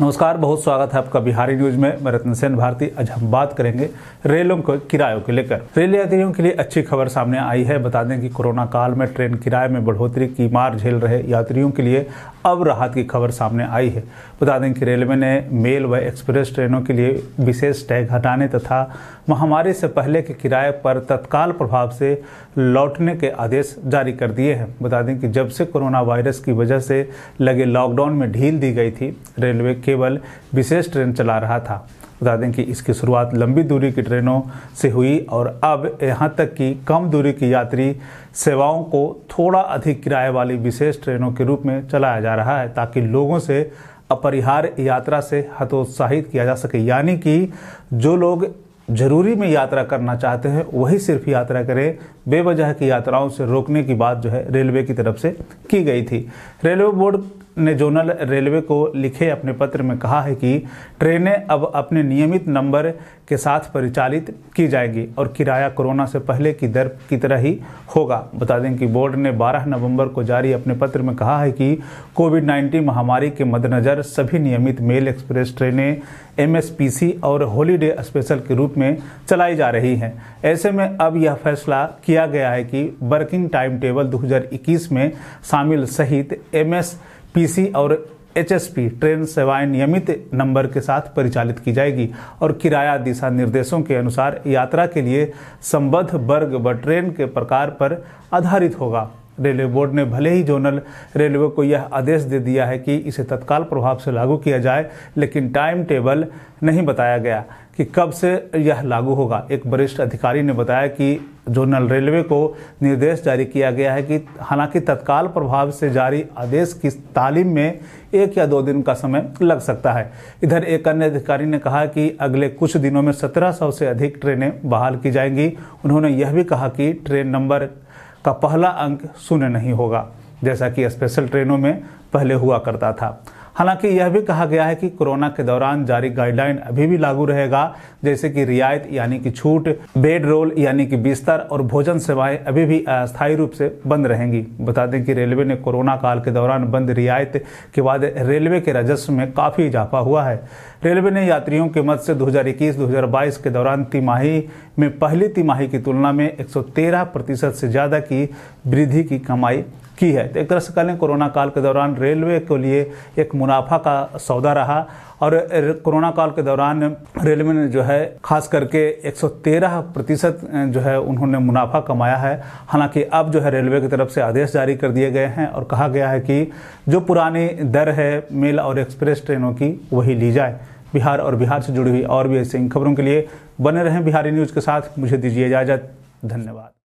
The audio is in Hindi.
नमस्कार बहुत स्वागत है आपका बिहारी न्यूज में मैं रतन सेन भारती आज हम बात करेंगे रेलों के किरायों के लेकर रेल यात्रियों के लिए अच्छी खबर सामने आई है बता दें कि कोरोना काल में ट्रेन किराए में बढ़ोतरी की मार झेल रहे यात्रियों के लिए अब राहत की खबर सामने आई है बता दें कि रेलवे ने मेल व एक्सप्रेस ट्रेनों के लिए विशेष टैग हटाने तथा महामारी से पहले के किराए पर तत्काल प्रभाव से लौटने के आदेश जारी कर दिए हैं बता दें कि जब से कोरोना वायरस की वजह से लगे लॉकडाउन में ढील दी गई थी रेलवे केवल विशेष ट्रेन चला रहा था बता दें कि इसकी शुरुआत लंबी दूरी की ट्रेनों से हुई और अब यहाँ तक कि कम दूरी की यात्री सेवाओं को थोड़ा अधिक किराए वाली विशेष ट्रेनों के रूप में चलाया जा रहा है ताकि लोगों से अपरिहार्य यात्रा से हतोत्साहित किया जा सके यानी कि जो लोग जरूरी में यात्रा करना चाहते हैं वही सिर्फ यात्रा करें बेवजह की यात्राओं से रोकने की बात जो है रेलवे की तरफ से की गई थी रेलवे बोर्ड ने जोनल रेलवे को लिखे अपने पत्र में कहा है कि ट्रेनें अब अपने नियमित नंबर के साथ परिचालित की जाएगी और किराया कोरोना से पहले की दर की तरह ही होगा बता दें कि बोर्ड ने 12 नवंबर को जारी अपने पत्र में कहा है कि कोविड 19 महामारी के मद्देनज़र सभी नियमित मेल एक्सप्रेस ट्रेनें एमएसपीसी और हॉलीडे स्पेशल के रूप में चलाई जा रही हैं ऐसे में अब यह फैसला किया गया है कि वर्किंग टाइम टेबल दो में शामिल सहित पीसी और एचएसपी ट्रेन सेवाएं नियमित नंबर के साथ परिचालित की जाएगी और किराया दिशा निर्देशों के अनुसार यात्रा के लिए संबद्ध वर्ग व ट्रेन के प्रकार पर आधारित होगा रेलवे बोर्ड ने भले ही जोनल रेलवे को यह आदेश दे दिया है कि इसे तत्काल प्रभाव से लागू किया जाए लेकिन टाइम टेबल नहीं बताया गया कि कब से यह लागू होगा एक वरिष्ठ अधिकारी ने बताया कि जोनल रेलवे को निर्देश जारी किया गया है कि हालांकि तत्काल प्रभाव से जारी आदेश की तालीम में एक या दो दिन का समय लग सकता है इधर एक अन्य अधिकारी ने कहा कि अगले कुछ दिनों में 1700 से अधिक ट्रेनें बहाल की जाएंगी उन्होंने यह भी कहा कि ट्रेन नंबर का पहला अंक शून्य नहीं होगा जैसा कि स्पेशल ट्रेनों में पहले हुआ करता था हालांकि यह भी कहा गया है कि कोरोना के दौरान जारी गाइडलाइन अभी भी लागू रहेगा जैसे कि रियायत यानी कि छूट बेड रोल यानी कि बिस्तर और भोजन सेवाएं अभी भी अस्थायी रूप से बंद रहेंगी बता दें कि रेलवे ने कोरोना काल के दौरान बंद रियायत के बाद रेलवे के राजस्व में काफी इजाफा हुआ है रेलवे ने यात्रियों के मत से 2021-2022 के दौरान तिमाही में पहली तिमाही की तुलना में 113 प्रतिशत से ज़्यादा की वृद्धि की कमाई की है तो एक तरह से कह लें कोरोना काल के दौरान रेलवे के लिए एक मुनाफा का सौदा रहा और कोरोना काल के दौरान रेलवे ने जो है खास करके 113 प्रतिशत जो है उन्होंने मुनाफा कमाया है हालांकि अब जो है रेलवे की तरफ से आदेश जारी कर दिए गए हैं और कहा गया है कि जो पुरानी दर है मेल और एक्सप्रेस ट्रेनों की वही ली जाए बिहार और बिहार से जुड़ी हुई और भी ऐसी खबरों के लिए बने रहें बिहारी न्यूज़ के साथ मुझे दीजिए इजाज़त धन्यवाद